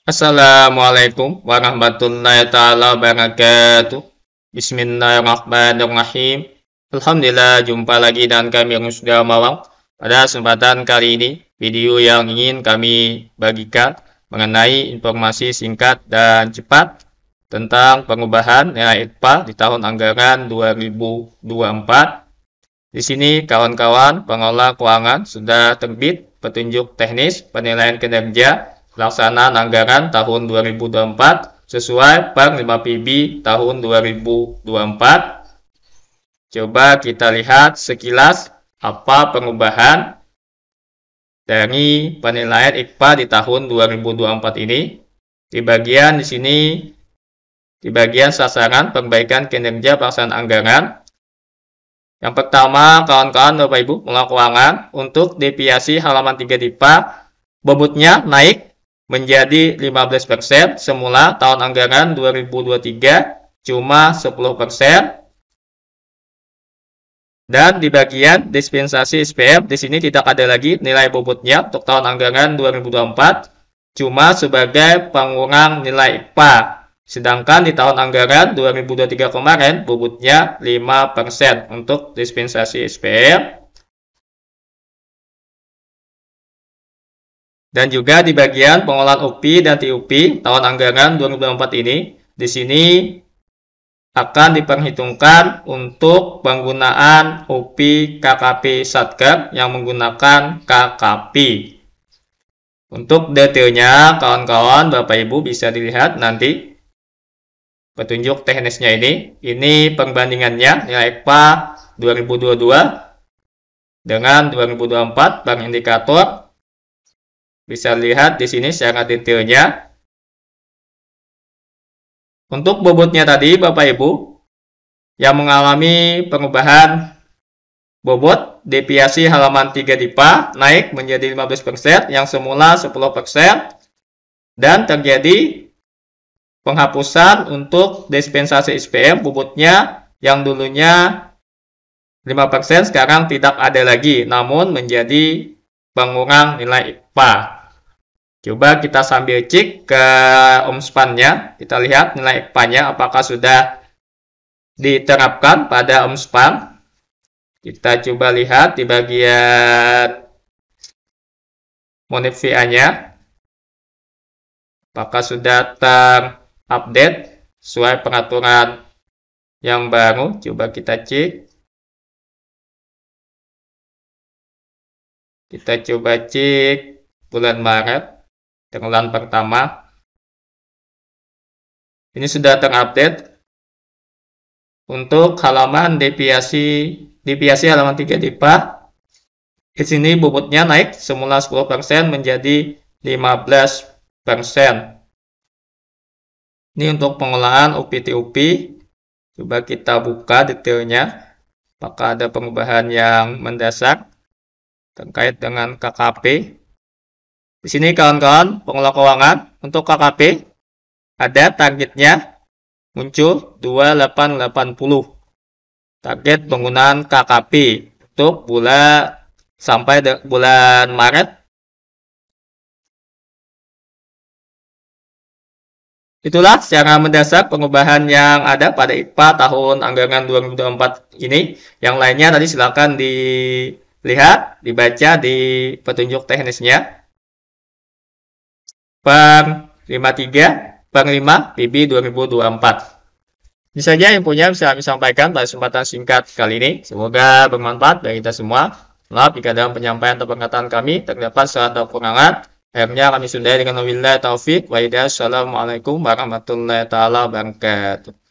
Assalamualaikum warahmatullahi taala wabarakatuh. Bismillahirrahmanirrahim. Alhamdulillah jumpa lagi dan kami yang sudah malam. Pada kesempatan kali ini, video yang ingin kami bagikan mengenai informasi singkat dan cepat tentang pengubahan nilai IPA di tahun anggaran 2024. Di sini kawan-kawan pengelola keuangan sudah terbit petunjuk teknis penilaian kinerja pelaksanaan anggaran tahun 2024 sesuai per 5 PB tahun 2024. Coba kita lihat sekilas apa perubahan dari penilaian IPA di tahun 2024 ini. Di bagian di sini, di bagian sasaran perbaikan kinerja pelaksanaan anggaran, yang pertama, kawan-kawan Bapak Ibu pengelola keuangan untuk deviasi halaman 3 DIPA bobotnya naik menjadi 15% semula tahun anggaran 2023 cuma 10% dan di bagian dispensasi SPM, di sini tidak ada lagi nilai bobotnya untuk tahun anggaran 2024, cuma sebagai pengurang nilai IPA. Sedangkan di tahun anggaran 2023 kemarin, bobotnya 5% untuk dispensasi SPM. Dan juga di bagian pengolahan UPI dan TUP tahun anggaran 2024 ini, di sini akan diperhitungkan untuk penggunaan UPI KKP Satker yang menggunakan KKP. Untuk detailnya, kawan-kawan, Bapak Ibu bisa dilihat nanti petunjuk teknisnya ini. Ini perbandingannya nilai EPA 2022 dengan 2024 bank indikator bisa lihat di sini secara detailnya. Untuk bobotnya tadi, Bapak Ibu, yang mengalami perubahan bobot deviasi halaman 3 DIPA naik menjadi 15%, yang semula 10%, dan terjadi penghapusan untuk dispensasi SPM bobotnya yang dulunya 5% sekarang tidak ada lagi, namun menjadi pengurang nilai IPA. Coba kita sambil cek ke omspannya, kita lihat nilai ekpanya apakah sudah diterapkan pada omspan. Kita coba lihat di bagian monit apakah sudah terupdate sesuai peraturan yang baru. Coba kita cek. Kita coba cek bulan Maret tenggelam pertama. Ini sudah terupdate. Untuk halaman deviasi deviasi halaman 3 dipa di sini bobotnya naik semula 10% menjadi 15%. Ini untuk pengolahan UPT-UP. Coba kita buka detailnya. Apakah ada perubahan yang mendasar terkait dengan KKP? Di sini kawan-kawan pengelola keuangan untuk KKP ada targetnya muncul 2880. Target penggunaan KKP untuk bulan sampai bulan Maret Itulah secara mendasar pengubahan yang ada pada IPA tahun anggaran 2024 ini. Yang lainnya tadi silakan dilihat, dibaca di petunjuk teknisnya. Bank 53 Bank 5 PB 2024. Ini saja yang punya bisa kami sampaikan pada kesempatan singkat kali ini. Semoga bermanfaat bagi kita semua. Maaf jika dalam penyampaian atau perkataan kami terdapat salah atau kurangan. Akhirnya kami sudahi dengan wabillahi taufik Wa'idah. Assalamualaikum warahmatullahi wabarakatuh.